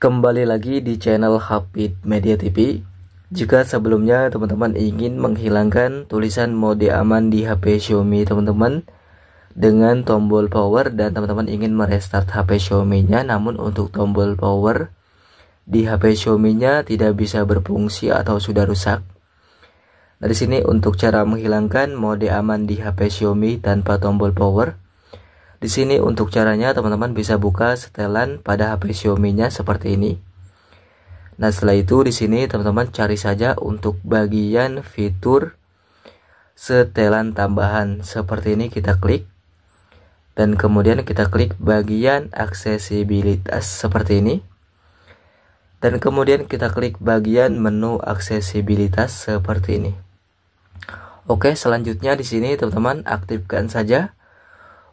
Kembali lagi di channel Hapit Media TV. Jika sebelumnya teman-teman ingin menghilangkan tulisan mode aman di HP Xiaomi teman-teman dengan tombol power dan teman-teman ingin merestart HP Xiaomi-nya namun untuk tombol power di HP Xiaomi-nya tidak bisa berfungsi atau sudah rusak. Nah, sini untuk cara menghilangkan mode aman di HP Xiaomi tanpa tombol power, di sini untuk caranya teman-teman bisa buka setelan pada HP Xiaomi-nya seperti ini. Nah, setelah itu di sini teman-teman cari saja untuk bagian fitur setelan tambahan seperti ini kita klik dan kemudian kita klik bagian aksesibilitas seperti ini dan kemudian kita klik bagian menu aksesibilitas seperti ini. Oke, selanjutnya di sini teman-teman aktifkan saja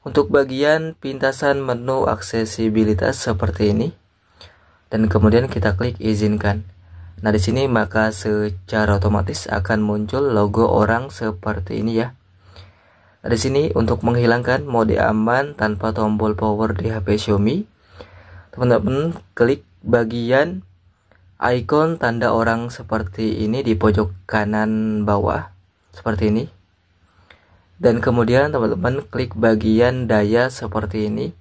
untuk bagian pintasan menu aksesibilitas seperti ini dan kemudian kita klik izinkan. Nah, di sini maka secara otomatis akan muncul logo orang seperti ini ya. Nah, di sini untuk menghilangkan mode aman tanpa tombol power di HP Xiaomi, teman-teman klik bagian icon tanda orang seperti ini di pojok kanan bawah seperti ini dan kemudian teman-teman klik bagian daya seperti ini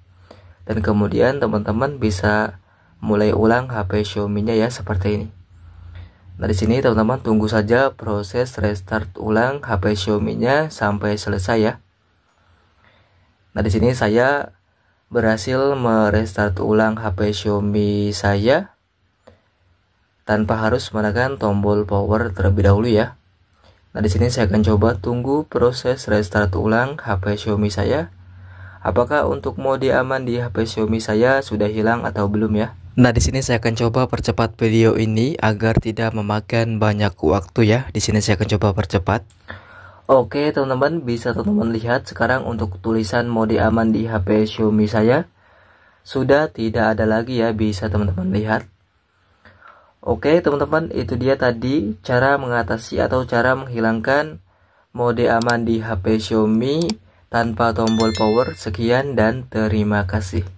dan kemudian teman-teman bisa mulai ulang HP Xiaomi-nya ya seperti ini. Nah, di sini teman-teman tunggu saja proses restart ulang HP Xiaomi-nya sampai selesai ya. Nah, di sini saya berhasil merestart ulang HP Xiaomi saya tanpa harus menekan tombol power terlebih dahulu ya. Nah, di sini saya akan coba tunggu proses restart ulang HP Xiaomi saya. Apakah untuk mode aman di HP Xiaomi saya sudah hilang atau belum ya? Nah, di sini saya akan coba percepat video ini agar tidak memakan banyak waktu ya. Di sini saya akan coba percepat. Oke, teman-teman, bisa teman-teman lihat sekarang untuk tulisan mode aman di HP Xiaomi saya sudah tidak ada lagi ya, bisa teman-teman lihat. Oke teman-teman itu dia tadi cara mengatasi atau cara menghilangkan mode aman di HP Xiaomi tanpa tombol power. Sekian dan terima kasih.